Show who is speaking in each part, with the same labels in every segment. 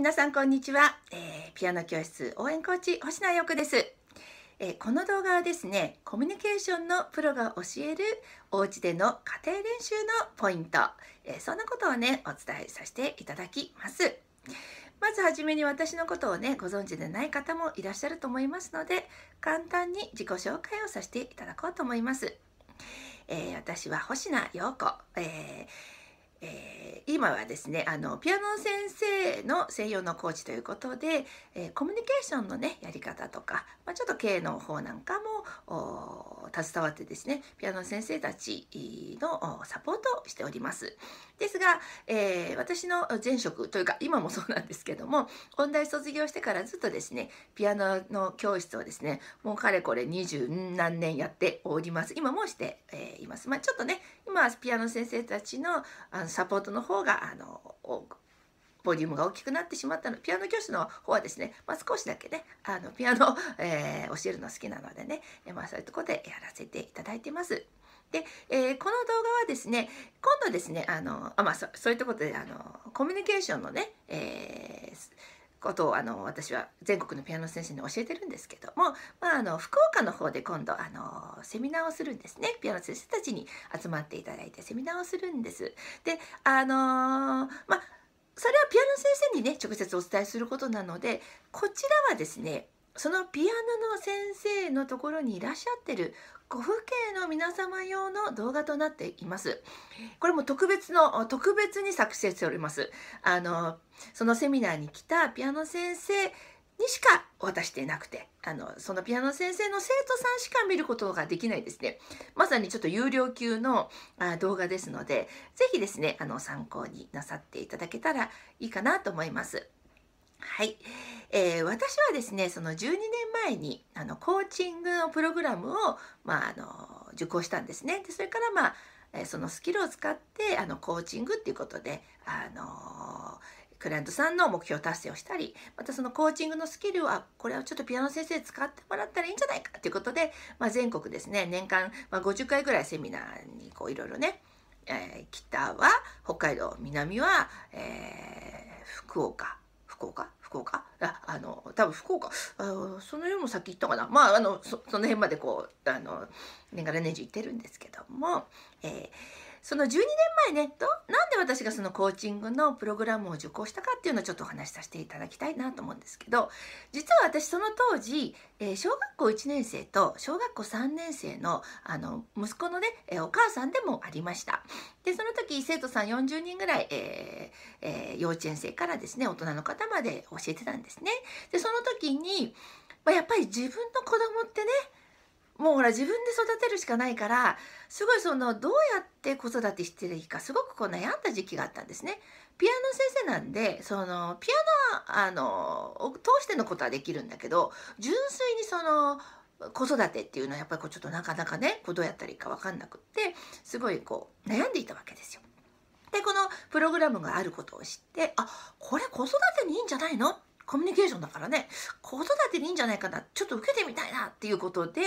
Speaker 1: 皆さんこんにちは、えー、ピアノ教室応援コーチ星名陽子です、えー、この動画はですねコミュニケーションのプロが教えるお家での家庭練習のポイント、えー、そんなことをねお伝えさせていただきますまずはじめに私のことをねご存知でない方もいらっしゃると思いますので簡単に自己紹介をさせていただこうと思います、え私は星名陽子、えーえー、今はですねあのピアノの先生の専用のコーチということで、えー、コミュニケーションのねやり方とか、まあ、ちょっと経営の方なんかも携わってですねピアノの先生たちのサポートをしておりますですが、えー、私の前職というか今もそうなんですけども音大卒業してからずっとですねピアノの教室をですねもうかれこれ二十何年やっております今もして、えいますまあ、ちょっとね今ピアノ先生たちのあのサポートの方があのボリュームが大きくなってしまったのピアノ教室の方はですね、まあ、少しだけねあのピアノ、えー、教えるの好きなのでね、まあ、そういうとこでやらせていただいてます。で、えー、この動画はですね今度ですねあのあ、まあ、そういったことであのコミュニケーションのね、えーことをあの私は全国のピアノ先生に教えてるんですけども、まあ、あの福岡の方で今度あのセミナーをするんですねピアノ先生たちに集まっていただいてセミナーをするんです。であのまあそれはピアノ先生にね直接お伝えすることなのでこちらはですねそのピアノの先生のところにいらっしゃってるご父兄の皆様用の動画となっています。これも特別の、特別に作成しております。あの、そのセミナーに来たピアノ先生にしか渡してなくて、あの、そのピアノ先生の生徒さんしか見ることができないですね。まさにちょっと有料級のあ動画ですので、是非ですね、あの、参考になさっていただけたらいいかなと思います。はい、えー、私はですねその12年前にあのコーチングのプログラムを、まあ、あの受講したんですね。でそれから、まあ、そのスキルを使ってあのコーチングっていうことで、あのクライアントさんの目標達成をしたりまたそのコーチングのスキルはこれをちょっとピアノ先生使ってもらったらいいんじゃないかということで、まあ、全国ですね年間、まあ、50回ぐらいセミナーにこういろいろね、えー、北は北海道南は、えー、福岡福岡福岡ああの多分福岡あその世も先行ったかなまああのその辺までこうあの年がら年中行ってるんですけども、えーその12年前ねとなんで私がそのコーチングのプログラムを受講したかっていうのをちょっとお話しさせていただきたいなと思うんですけど実は私その当時、えー、小学校1年生と小学校3年生のあの息子のね、えー、お母さんでもありました。でその時生徒さん40人ぐらい、えーえー、幼稚園生からですね大人の方まで教えてたんですね。でその時に、まあ、やっぱり自分の子供ってねもうほら自分で育てるしかないからすごいそのどうやって子育てしていいかすごくこう悩んだ時期があったんですね。ピアノ先生なんでそのピアノあのを通してのことはできるんだけど純粋にその子育てっていうのはやっぱりこうちょっとなかなかねこうどうやったらいいか分かんなくってすごいこう悩んでいたわけですよ。でこのプログラムがあることを知ってあこれ子育てにいいんじゃないのっコミュニケーションだからね子育てにいいんじゃないかなちょっと受けてみたいなっていうことで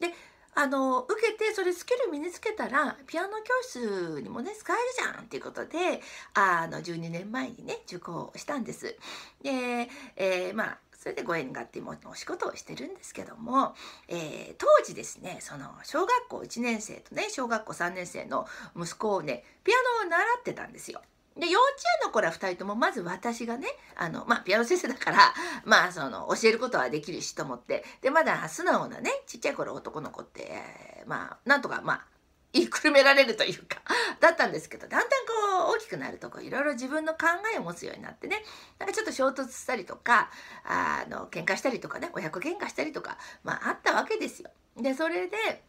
Speaker 1: であの受けてそれスキル身につけたらピアノ教室にもね使えるじゃんっていうことであの12年前にね受講したんです。で、えー、まあそれでご縁があってもお仕事をしてるんですけども、えー、当時ですねその小学校1年生とね小学校3年生の息子をねピアノを習ってたんですよ。で幼稚園の頃は2人ともまず私がねあの、まあ、ピアノ先生だから、まあ、その教えることはできるしと思ってでまだ素直なねちっちゃい頃男の子って、まあ、なんとかまあ言いくるめられるというか だったんですけどだんだんこう大きくなるとこいろいろ自分の考えを持つようになってねなんかちょっと衝突したりとかあの喧嘩したりとかね親子喧嘩したりとか、まあ、あったわけですよ。でそれで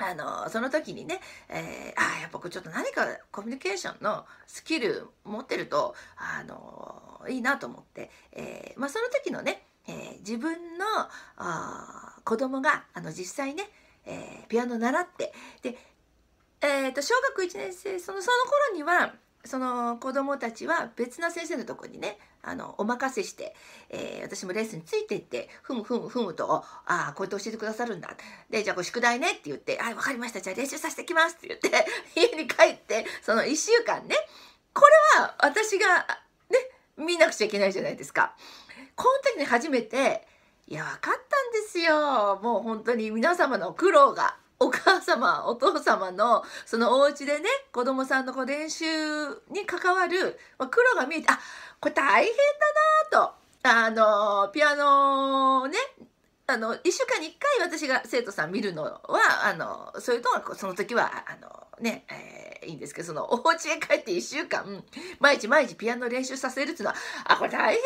Speaker 1: あのその時にね、えー、あやっぱちょっと何かコミュニケーションのスキル持ってるとあのいいなと思って、えー、まあ、その時のね、えー、自分のあ子供があの実際ね、えピアノ習ってで、えーと、と小学1年生そのその頃にはその子どもたちは別な先生のとこにねあのお任せして、えー、私もレッスンについていってふむふむふむと「ああこうやって教えてくださるんだ」で「じゃあこ宿題ね」って言って「はい分かりましたじゃあ練習させてきます」って言って 家に帰ってその1週間ねこれは私がね見なくちゃいけないじゃないですか。この時に初めていや分かったんですよもう本当に皆様の苦労がお母様お父様のそのお家でね子供さんのこう練習に関わる、ま苦労が見えてあこれ大変だなとあのピアノねあの1週間に1回私が生徒さん見るのはあのそういうのはその時はあのね、えー、いいんですけどそのお家へ帰って1週間毎日毎日ピアノ練習させるっていうのはあこれ大変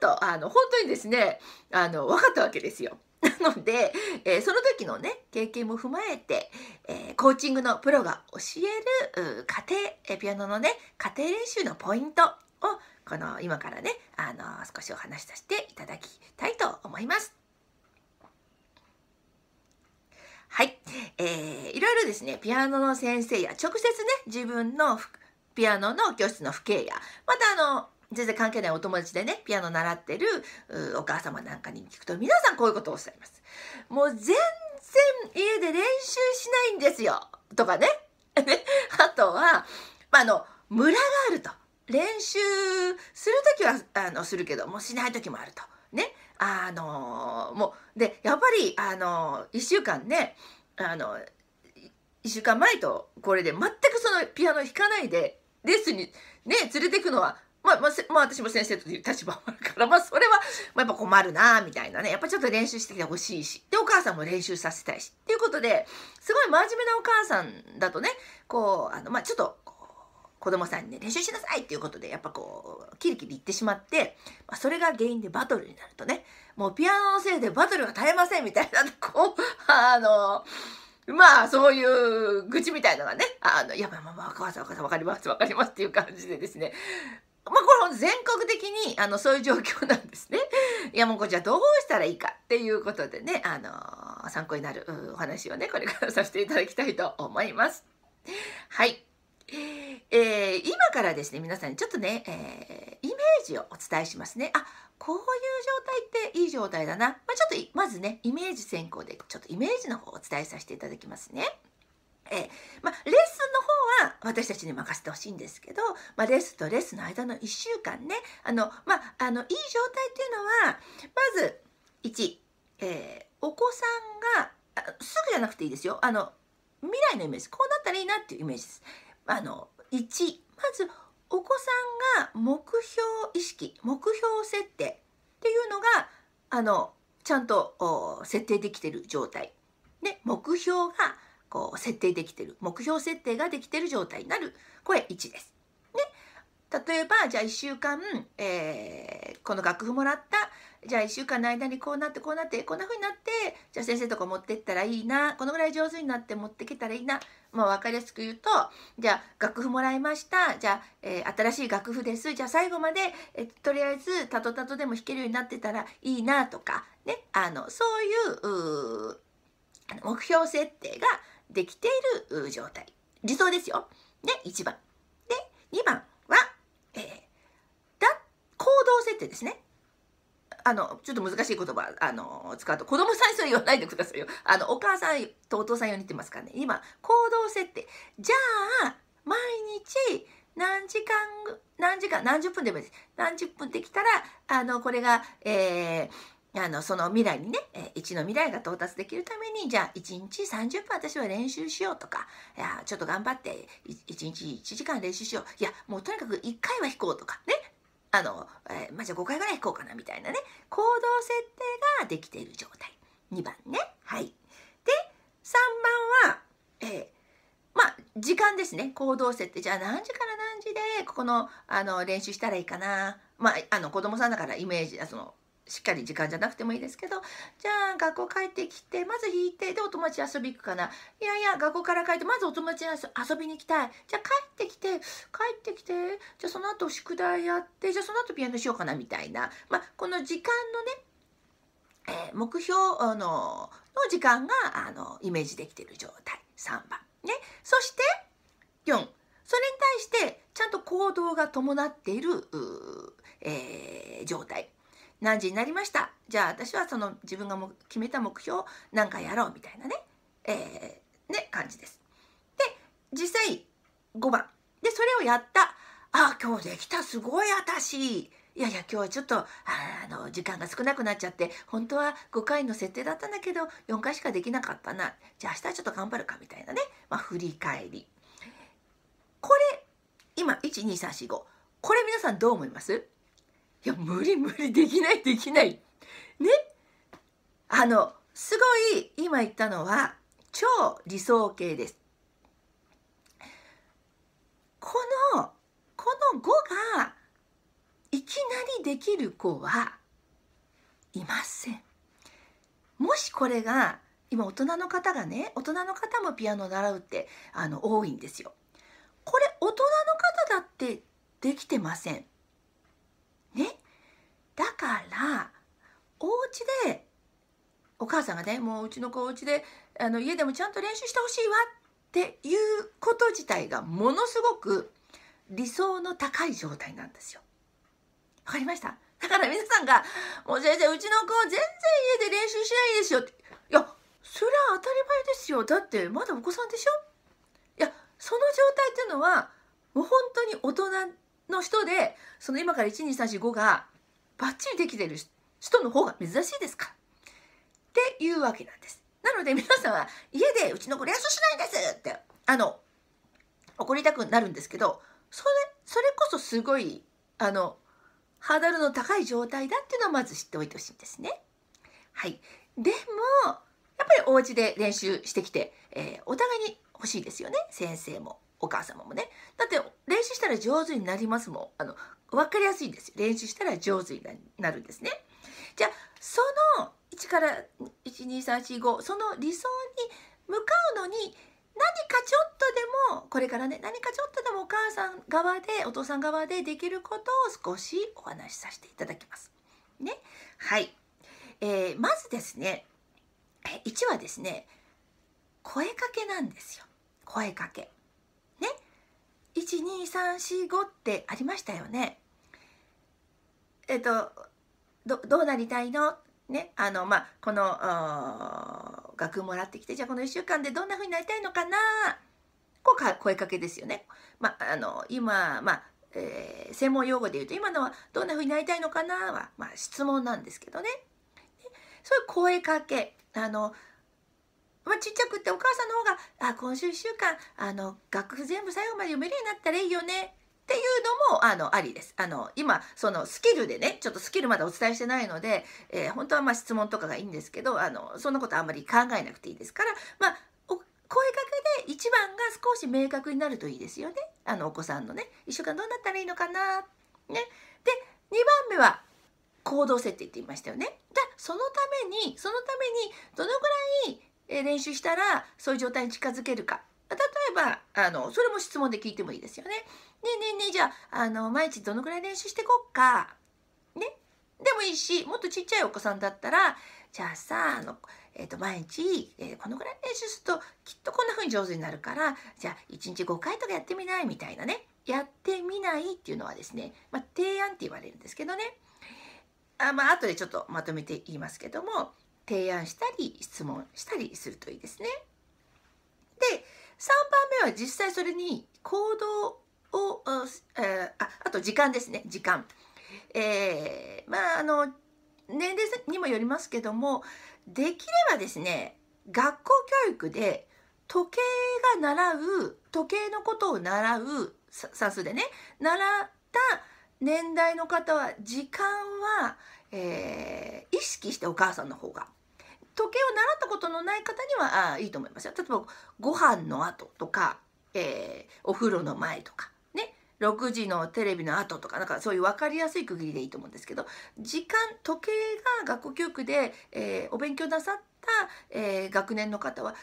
Speaker 1: だなとあの本当にですねあの分かったわけですよ。なので、えー、その時のね経験も踏まえて、えー、コーチングのプロが教える家庭、えピアノのね家庭練習のポイントをこの今からね、あの少しお話しさせていただきたいと思います。はい、えー、いろいろですねピアノの先生や直接ね自分のピアノの教室の父兄やまたあの全然関係ないお友達でね、ピアノ習ってるお母様なんかに聞くと、皆さんこういうことをおっしゃいます。もう全然家で練習しないんですよとか ね。あとは、まあ、の、ムラがあると。練習する時は、あの、するけど、もうしない時もあると。ね。あのー、もう、で、やっぱり、あのー、1週間ね、あのー、1週間前とこれで全くそのピアノ弾かないでレッスンにね連れてくのはまあ、まあ、まあ、私も先生という立場もあるから、まあ、それは、まあ、やっぱ困るな、みたいなね。やっぱちょっと練習してきてほしいし。で、お母さんも練習させたいし。っていうことで、すごい真面目なお母さんだとね、こう、あの、まあ、ちょっと、子供さんにね、練習しなさいっていうことで、やっぱこう、キリキリ言ってしまって、まあ、それが原因でバトルになるとね、もうピアノのせいでバトルが絶えませんみたいな、こう、あの、まあ、そういう愚痴みたいのがね、あの、いや、まあまあまあ、お母さん、お母さん、わかります、わかりますっていう感じでですね、まあ、これ全国的にあのそういう状況なんですね。いやもうこちらどうしたらいいかっていうことでね、あのー、参考になるお話をねこれからさせていただきたいと思います。はい、えー、今からですね皆さんにちょっとね、えー、イメージをお伝えしますね。あこういう状態っていい状態だな。まあ、ちょっとまずねイメージ先行でちょっとイメージの方をお伝えさせていただきますね。えまあ、レッスンの方は私たちに任せてほしいんですけど、まあ、レッスンとレッスンの間の1週間ねあの、まあ、あのいい状態っていうのはまず1、えー、お子さんがすぐじゃなくていいですよあの未来のイメージこうなったらいいなっていうイメージです。あの1まずお子さんが目標意識目標設定っていうのがあのちゃんと設定できてる状態。ね、目標がこう設定できてる目標設定ができてる状態になるこれ1です。ね、例えばじゃあ1週間、えー、この楽譜もらったじゃあ1週間の間にこうなってこうなってこんな風になってじゃあ先生とか持ってったらいいなこのぐらい上手になって持ってけたらいいな、まあ、分かりやすく言うとじゃあ楽譜もらいましたじゃあ、えー、新しい楽譜ですじゃあ最後まで、えー、とりあえずたとたとでも弾けるようになってたらいいなとかねあのそういう目標設定ができている状態理想ですよ。で1番で2番は、えー、だ行動設定ですね。あのちょっと難しい言葉あの使うと子供さんにそれ言わないでくださいよ。あのお母さんとお父さん用に言ってますからね今行動設定じゃあ毎日何時間何時間何十分でもいいです何十分できたらあのこれが、えー、あのその未来にね1の未来が到達できるためにじゃあ1日30分私は練習しようとかいやちょっと頑張って1日1時間練習しよういやもうとにかく1回は弾こうとかねあの、えー、まあ、じゃあ5回ぐらい弾こうかなみたいなね行動設定ができている状態2番ねはいで3番は、えー、まあ時間ですね行動設定じゃあ何時から何時でここのあの練習したらいいかなまああの子供さんだからイメージそのしっかり時間じゃなくてもいいですけど、じゃあ学校帰ってきて、まず弾いて、でお友達遊び行くかな。いやいや、学校から帰って、まずお友達遊びに行きたい。じゃあ帰ってきて、帰ってきて、じゃあその後宿題やって、じゃあその後ピアノしようかなみたいな。まあ、この時間のね、えー、目標のの時間があのイメージできてる状態。3番。ね。そして、4。それに対して、ちゃんと行動が伴っている、えー、状態。何時になりましたじゃあ私はその自分がも決めた目標を何回やろうみたいなね,、えー、ね感じです。で実際5番でそれをやったあ今日できたすごい私いやいや今日はちょっとあの時間が少なくなっちゃって本当は5回の設定だったんだけど4回しかできなかったなじゃあ明日ちょっと頑張るかみたいなね、まあ、振り返りこれ今12345これ皆さんどう思いますいや無理無理できないできないねあのすごい今言ったのは超理想形ですこのこの5がいきなりできる子はいませんもしこれが今大人の方がね大人の方もピアノ習うってあの多いんですよこれ大人の方だってできてませんねだからお家でお母さんがねもううちの子お家であの家でもちゃんと練習してほしいわっていうこと自体がものすごく理想の高い状態なんですよ。わかりましただから皆さんが「もう先生うちの子全然家で練習しないですよ」って「いやそれは当たり前ですよだってまだお子さんでしょ?」いやその状態っていうのはもう本当に大人の人で、その今から12345がバッチリできてる人の方が珍しいですかっていうわけなんです。なので皆さんは家でうちの子練習しないんですって、あの、怒りたくなるんですけど、それ、それこそすごい、あの、ハードルの高い状態だっていうのはまず知っておいてほしいんですね。はい。でも、やっぱりお家で練習してきて、えー、お互いに欲しいですよね、先生も。お母様もね。だって練習したら上手になりますもん。あの、分かりやすいんですよ。練習したら上手になるんですね。じゃあ、その1から、1、2、3、4、5、その理想に向かうのに、何かちょっとでも、これからね、何かちょっとでもお母さん側で、お父さん側でできることを少しお話しさせていただきます。ね。はい。えー、まずですね、1はですね、声かけなんですよ。声かけ。12345ってありましたよね。えっとどうなりたいのねあのまあこの学運もらってきてじゃあこの1週間でどんな風になりたいのかなこうか声かけですよね。まあの今まあえー、専門用語で言うと今のはどんな風になりたいのかなは、まあ、質問なんですけどね。そういう声かけあのまあ、ちっちゃくってお母さんの方が「あ今週1週間あの楽譜全部最後まで読めるようになったらいいよね」っていうのもあのありです。あの今そのスキルでねちょっとスキルまだお伝えしてないので、えー、本当はま質問とかがいいんですけどあのそんなことあんまり考えなくていいですから、まあ、声かけで1番が少し明確になるといいですよねあのお子さんのね1週間どうなったらいいのかな。ね、で2番目は行動設定って言いましたよね。だそのためにそのためにどのぐらいえ練習したらそういう状態に近づけるか例えばあのそれも質問で聞いてもいいですよね。ねえねえねえじゃああの毎日どのくらい練習してこっか。ねでもいいしもっとちっちゃいお子さんだったらじゃあさあの、えー、と毎日、えー、このくらい練習するときっとこんな風に上手になるからじゃあ1日5回とかやってみないみたいなねやってみないっていうのはですね、まあ、提案って言われるんですけどねあ,、まあ後でちょっとまとめて言いますけども提案したり質問したりするといいですね。で3番目は実際それに行動をああと時間ですね時間。えー、まああの年齢にもよりますけどもできればですね学校教育で時計が習う時計のことを習う算数でね習った年代の方は時間は、えー、意識してお母さんの方が時計を習ったことのない方にはあいいと思いますよ。例えばご飯の後とか、えー、お風呂の前とかね6時のテレビの後とかなんかそういう分かりやすい区切りでいいと思うんですけど時間時計が学校教育で、えー、お勉強なさった、えー、学年の方は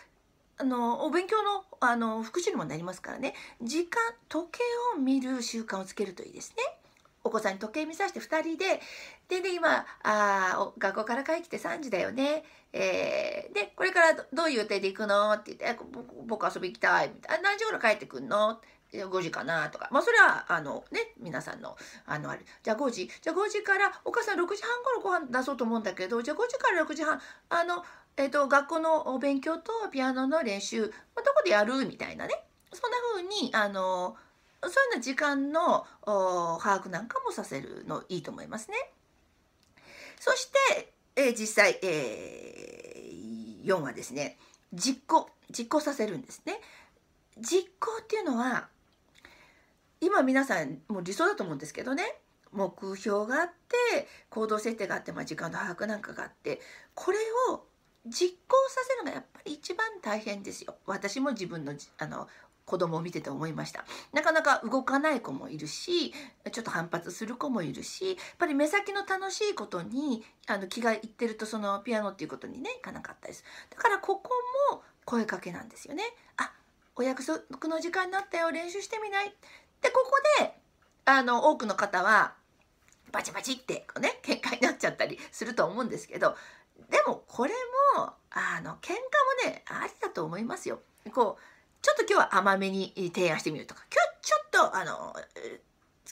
Speaker 1: あのお勉強のあの復習にもなりますからね時間時計を見る習慣をつけるといいですね。お子さんに時計見させて2人ででね今ああ、学校から帰ってきて3時だよね、えー、でこれからどどういう予定で行くのって言って僕遊び行きたいみたいな何時頃帰ってくんの5時かなとかまあそれはあのね皆さんのあのある。じゃあ5時じゃあ5時からお母さん6時半頃ご飯出そうと思うんだけどじゃあ5時から6時半あの、えーと、学校のお勉強とピアノの練習、まあ、どこでやるみたいなねそんな風にあのそういうような時間の把握なんかもさせるのいいと思いますね。そして、えー、実際、えー、4はですね実行実行させるんですね。実行っていうのは今皆さんもう理想だと思うんですけどね目標があって行動設定があって、まあ、時間の把握なんかがあってこれを実行させるのがやっぱり一番大変ですよ。私も自分のあの子供を見てて思いましたなかなか動かない子もいるしちょっと反発する子もいるしやっぱり目先の楽しいことにあの気がいってるとそのピアノっていうことにねいかなかったですだからここも声かけなんですよねあお約束の時間になったよ練習してみないでここであの多くの方はバチバチってこうね喧嘩になっちゃったりすると思うんですけどでもこれもあの喧嘩もねありだと思いますよ。こうちょっと今日は甘めに提案してみるとか、今日ちょっと、あの、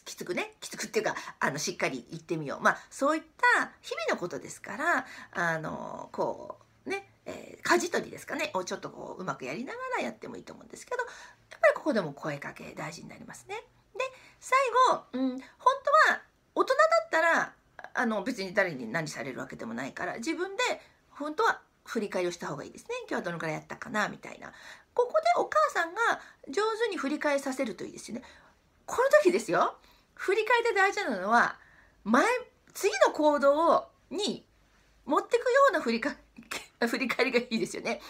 Speaker 1: きつくね、きつくっていうか、あの、しっかり言ってみよう。まあ、そういった日々のことですから、あの、こう、ね、えー、舵取りですかね、をちょっとこう、うまくやりながらやってもいいと思うんですけど、やっぱりここでも声かけ大事になりますね。で、最後、うん、本当は、大人だったら、あの、別に誰に何されるわけでもないから、自分で、本当は振り返りをした方がいいですね。今日はどのくらいやったかなみたいな。ここでお母さんが上手に振り返させるといいですよね。この時ですよ振り返って大事なのは前次の行動をに持っていくような振りか 振り返りがいいですよね。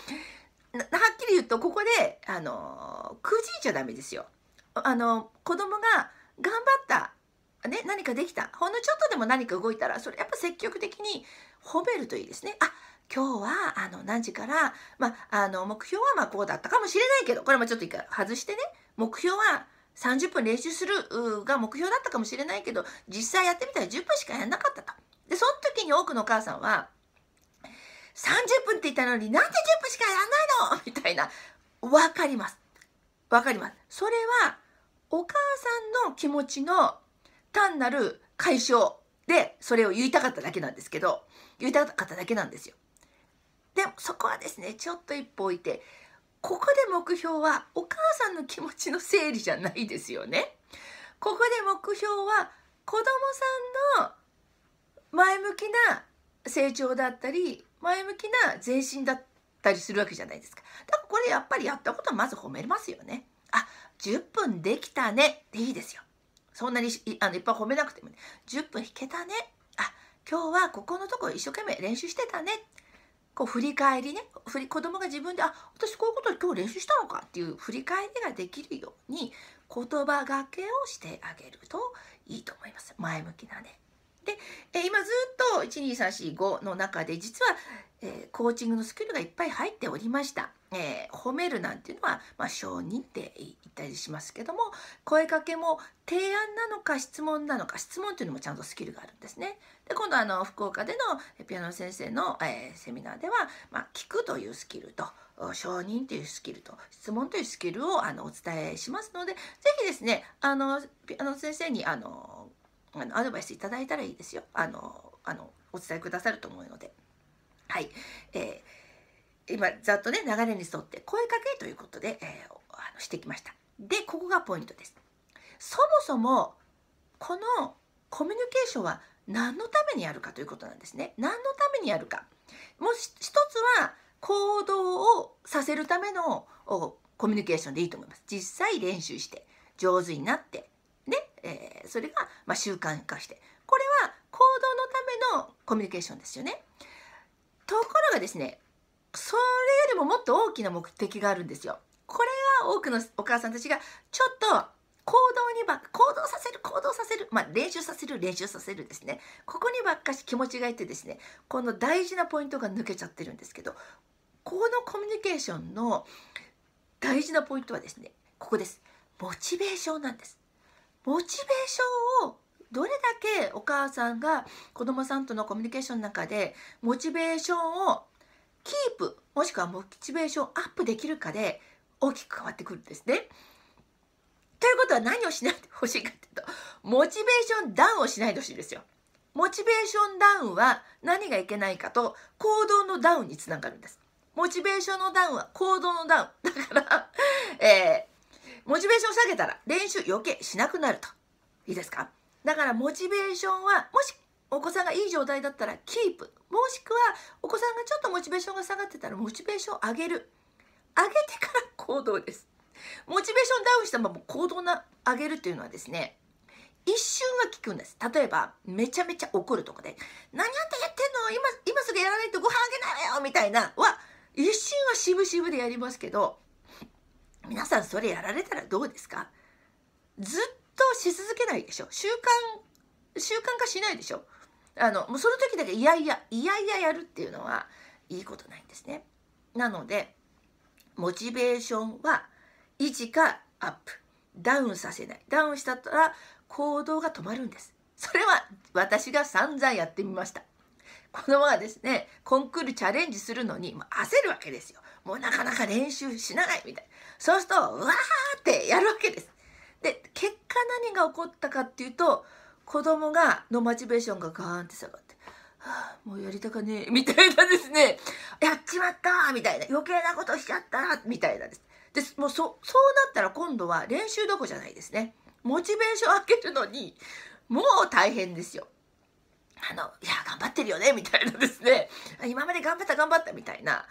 Speaker 1: はっきり言うとここであのくじいちゃダメですよ。あの子供が頑張ったね、何かできたほんのちょっとでも何か動いたらそれやっぱ積極的に褒めるといいですね。あ今日はあの何時から、まあ、の目標はまこうだったかもしれないけどこれもちょっと一回外してね目標は30分練習するが目標だったかもしれないけど実際やってみたら10分しかやんなかったと。でその時に多くのお母さんは30分って言ったのになんで10分しかやんないのみたいな分かりますわかりますそれはお母さんの気持ちの単なる解消でそれを言いたかっただけなんですけど言いたかっただけなんですよ。でもそこはですねちょっと一歩置いてここで目標はお母さんの気持ちの整理じゃないですよね。ここで目標は子供さんの前向きな成長だったり前向きな前進だったりするわけじゃないですか。だからこれやっぱりやったことはまず褒めますよね。あ10分できたねでいいですよ。そんなにあのいっぱい褒めなくても、ね、10分弾けたね。あ、今日はここのとこ一生懸命練習してたね。こう振り返りね、振り子供が自分で、あ、私こういうこと今日練習したのかっていう振り返りができるように言葉がけをしてあげるといいと思います。前向きなね。で、え今ずっと12345の中で実は、えコーチングのスキルがいっぱい入っておりました。えー、褒めるなんていうのは、まあ、承認って言ったりしますけども声かけも提案なのか質問なのか質問というのもちゃんとスキルがあるんですね。で今度あの福岡でのピアノ先生の、えー、セミナーでは、まあ、聞くというスキルと承認というスキルと質問というスキルをあのお伝えしますので是非ですねあのピアノ先生にあのあのアドバイスいただいたらいいですよあのあのお伝えくださると思うのではい、えー、今ざっとね流れに沿って声かけということで、えー、あのしてきましたでここがポイントですそもそもこのコミュニケーションは何のためにやるかということなんですね何のためにやるかもう一つは行動をさせるためのコミュニケーションでいいと思います実際練習して上手になってねえー、それが、まあ、習慣化してこれは行動のためのコミュニケーションですよね。ところがですねそれよりももっと大きな目的があるんですよ。これは多くのお母さんたちがちょっと行動にば行動させる行動させる、まあ、練習させる練習させるですねここにばっかし気持ちがいてですねこの大事なポイントが抜けちゃってるんですけどこのコミュニケーションの大事なポイントはですねここですモチベーションなんですモチベーションをどれだけお母さんが子どもさんとのコミュニケーションの中でモチベーションをキープもしくはモチベーションアップできるかで大きく変わってくるんですね。ということは何をしないでほしいかっていうとモチベーションダウンをしないでほしいですよ。モチベーションダウンは何がいけないかと行動のダウンにつながるんです。モチベーションのダウンは行動のダウン。だから、えーモチベーション下げたら練習余計しなくなると。いいですかだからモチベーションは、もしお子さんがいい状態だったらキープ。もしくはお子さんがちょっとモチベーションが下がってたらモチベーション上げる。上げてから行動です。モチベーションダウンしたまま行動な上げるっていうのはですね、一瞬は効くんです。例えば、めちゃめちゃ怒るとかで、何あんたやってんの今、今すぐやらないとご飯あげないわよみたいな、は、一瞬は渋々でやりますけど、皆さんそれやられたらどうですかずっとし続けないでしょ習慣習慣化しないでしょあのもうその時だけいやいやいやいややるっていうのはいいことないんですねなのでモチベーションは維持かアップダウンさせないダウンしたら行動が止まるんですそれは私が散々やってみました子供はですねコンクールチャレンジするのに、ま焦るわけですよもうなかなか練習しないみたいそうするとうわーってやるわけですで結果何が起こったかっていうと子供がのモチベーションがガーンって下がって「はあ、もうやりたかねえ」みたいなですね「やっちまった」みたいな「余計なことしちゃった」みたいなですでもうそそうなったら今度は練習どこじゃないですねモチベーション上げるのにもう大変ですよあの、いや、頑張ってるよね、みたいなですね。今まで頑張った、頑張った、みたいな。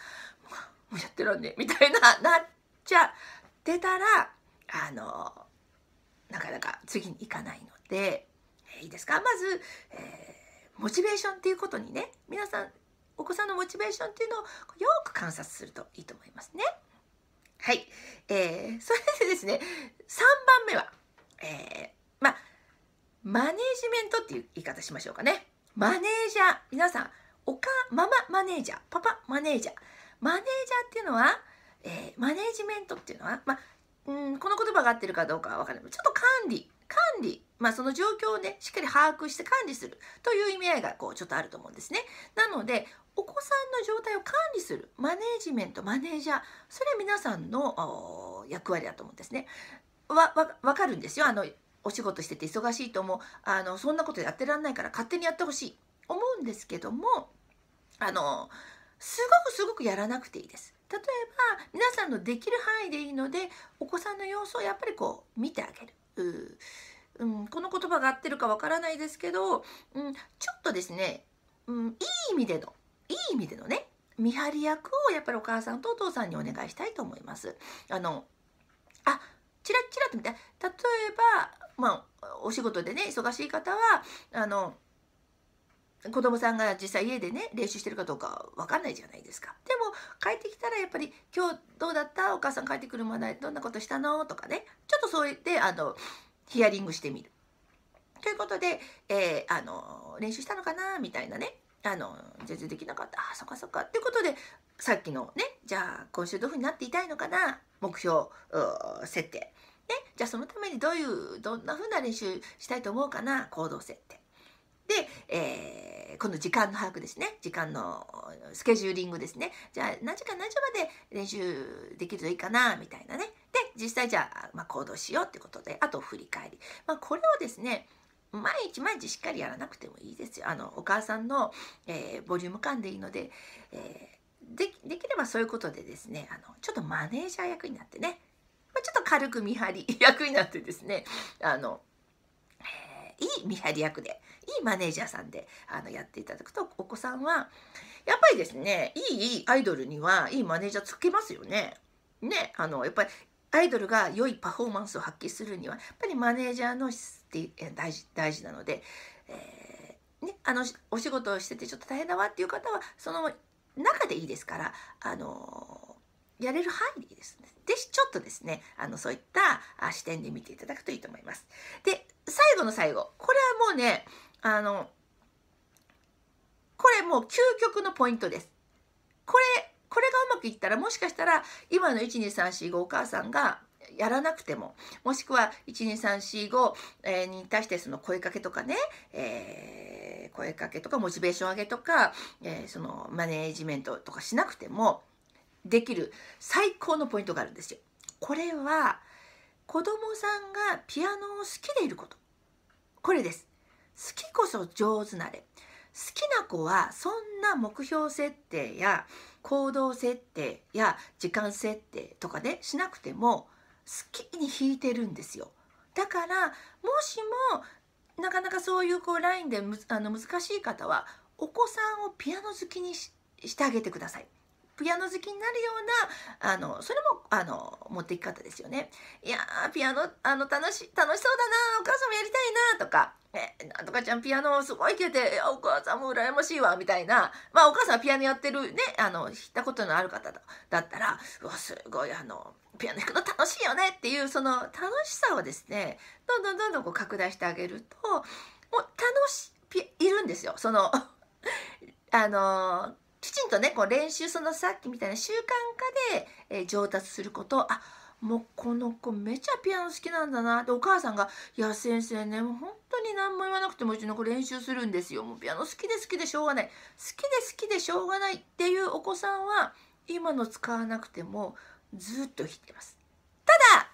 Speaker 1: もうやってるんね、みたいな、なっちゃってたら、あの、なかなか次に行かないので、えー、いいですかまず、えー、モチベーションっていうことにね、皆さん、お子さんのモチベーションっていうのをよく観察するといいと思いますね。はい。えー、それでですね、3番目は、えー、まあ、マネージメントっていう言い方しましょうかね。マネージャー皆さんおかマママネージャーパパマネージャーマネージャーっていうのは、えー、マネージメントっていうのは、まあ、うんこの言葉が合ってるかどうかは分からないちょっと管理管理、まあ、その状況をねしっかり把握して管理するという意味合いがこうちょっとあると思うんですね。なのでお子さんの状態を管理するマネージメントマネージャーそれは皆さんの役割だと思うんですね。わわ分かるんですよあのお仕事してて忙しいと思うあのそんなことやってらんないから勝手にやってほしい思うんですけどもあのすごくすごくやらなくていいです。例えば皆さんのできる範囲でいいのでお子さんの様子をやっぱりこう見てあげる。う、ん、この言葉が合ってるかわからないですけど、うん、ちょっとですね、うん、いい意味でのいい意味でのね見張り役をやっぱりお母さんとお父さんにお願いしたいと思います。あのあチラッチラッと見て例えばまあ、お仕事でね忙しい方はあの子供さんが実際家でね練習してるかどうか分かんないじゃないですかでも帰ってきたらやっぱり「今日どうだったお母さん帰ってくるまでどんなことしたの?」とかねちょっとそうやってあのヒアリングしてみる。ということで、えー、あの練習したのかなみたいなねあの全然できなかったあそっかそっかっていうことでさっきのねじゃあ今週どういうふうになっていたいのかな目標設定じゃあそのためにどういうどんなふうな練習したいと思うかな行動設定。で、えー、この時間の把握ですね時間のスケジューリングですねじゃあ何時間何時まで練習できるといいかなみたいなねで実際じゃあ,、まあ、行動しようってことであと振り返り、まあ、これをですね毎日毎日しっかりやらなくてもいいですよあのお母さんの、えー、ボリューム感でいいので、えーできればそういうことでですねあのちょっとマネージャー役になってねまあ、ちょっと軽く見張り 役になってですねあのいい見張り役でいいマネージャーさんであのやっていただくとお子さんはやっぱりですねいいアイドルにはいいマネージャーつけますよね。ねあのやっぱりアイドルが良いパフォーマンスを発揮するにはやっぱりマネージャーの質って大事大事なので、えー、ね、あのお仕事をしててちょっと大変だわっていう方はその中でいいですからあのやれる範囲でいいです。で、ちょっとですね、あの、そういった視点で見ていただくといいと思います。で、最後の最後。これはもうね、あの、これもう究極のポイントです。これ、これがうまくいったら、もしかしたら、今の12345お母さんがやらなくても、もしくは12345に対してその声かけとかね、えー、声かけとかモチベーション上げとか、えー、そのマネージメントとかしなくても、できる最高のポイントがあるんですよ。これは子供さんがピアノを好きでいること。これです。好きこそ上手なれ。好きな子はそんな目標設定や行動設定や時間設定とかで、ね、しなくても好きに弾いてるんですよ。だからもしもなかなかそういうこうラインでむあの難しい方はお子さんをピアノ好きにしてあげてください。ピアノ好きになるようなあのそれもあの持っていき方ですよね。いやピアノあの楽し楽しそうだなお母さんもやりたいなとか。えなんとかちゃんピアノすごい聴いてお母さんも羨ましいわみたいな、まあ、お母さんピアノやってるねあの弾いたことのある方だったらうわすごいあのピアノ弾くの楽しいよねっていうその楽しさをですねどんどんどんどんこう拡大してあげるともう楽しいるんですよその あのきちんとねこう練習そのさっきみたいな習慣化で、えー、上達することあもうこの子めちゃピアノ好きなんだなってお母さんが「いや先生ねもう本当に何も言わなくてもうちの子練習するんですよもうピアノ好きで好きでしょうがない好きで好きでしょうがない」っていうお子さんは今の使わなくてもずっと弾いてます。ただ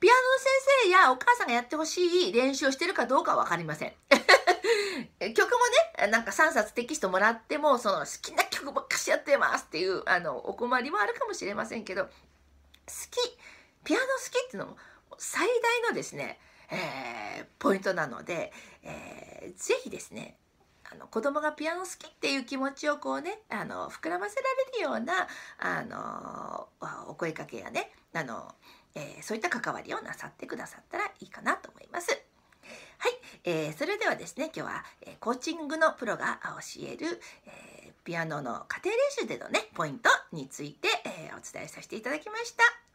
Speaker 1: ピアノの先生やお母さんがやってほしい練習をしてるかどうかは分かりません。曲もね、なんか3冊テキストもらっても、その好きな曲ばっかしやってますっていう、あの、お困りもあるかもしれませんけど、好き、ピアノ好きっていうのも最大のですね、えー、ポイントなので、えー、ぜひですね、あの子供がピアノ好きっていう気持ちをこうねあの膨らませられるようなあのお声かけやねあのえー、そういった関わりをなさってくださったらいいかなと思います。はい、えー、それではですね今日は、えー、コーチングのプロが教える、えー、ピアノの家庭練習でのねポイントについて、えお伝えさせていただきました。